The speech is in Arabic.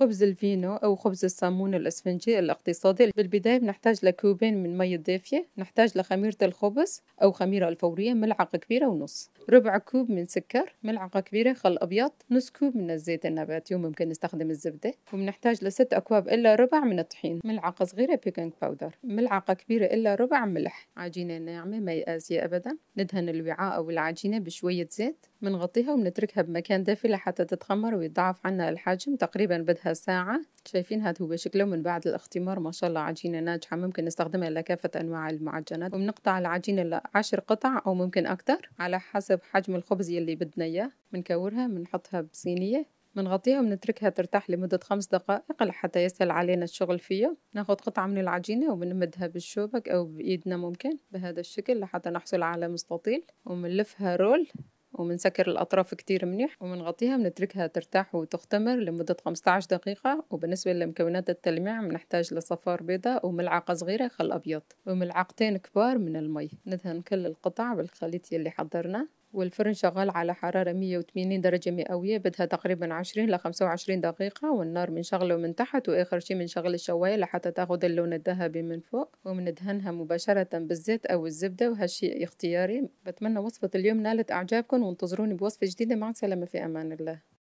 خبز الفينو أو خبز الصامون الإسفنجي الاقتصادي بالبداية بنحتاج لكوبين من مية دافية نحتاج لخميرة الخبز أو خميرة الفورية ملعقة كبيرة ونص ربع كوب من سكر ملعقة كبيرة خل أبيض نص كوب من الزيت النباتي وممكن نستخدم الزبدة وبنحتاج لست أكواب إلا ربع من الطحين ملعقة صغيرة بيكنج باودر ملعقة كبيرة إلا ربع ملح عجينة ناعمة ما يأذي أبدا ندهن الوعاء أو العجينة بشوية زيت بنغطيها وبنتركها بمكان دافي لحتى تتخمر ويتضاعف عنا الحجم تقريبا بدها ساعة شايفين هذا هو شكله من بعد الاختمار ما شاء الله عجينة ناجحة ممكن نستخدمها لكافة أنواع المعجنات وبنقطع العجينة لعشر قطع أو ممكن أكتر على حسب حجم الخبز يلي بدنا إياه بنكورها بنحطها بصينية بنغطيها وبنتركها ترتاح لمدة خمس دقائق لحتى يسهل علينا الشغل فيها ناخد قطعة من العجينة وبنمدها بالشوبك أو بإيدنا ممكن بهذا الشكل لحتى نحصل على مستطيل وبنلفها رول ومنسكر الأطراف كتير منيح ومنغطيها بنتركها ترتاح وتختمر لمدة 15 دقيقة وبالنسبة لمكونات التلميع بنحتاج لصفار بيضة وملعقة صغيرة خل أبيض وملعقتين كبار من المي ندهن كل القطع بالخليط يلي حضرناه والفرن شغال على حرارة 180 درجة مئوية بدها تقريبا 20 لخمسة 25 دقيقة والنار شغله من تحت وآخر شي شغل الشواية لحتى تاخد اللون الذهبي من فوق ومندهنها مباشرة بالزيت أو الزبدة وهالشي اختياري بتمنى وصفة اليوم نالت أعجابكم وانتظروني بوصفة جديدة مع السلامة في أمان الله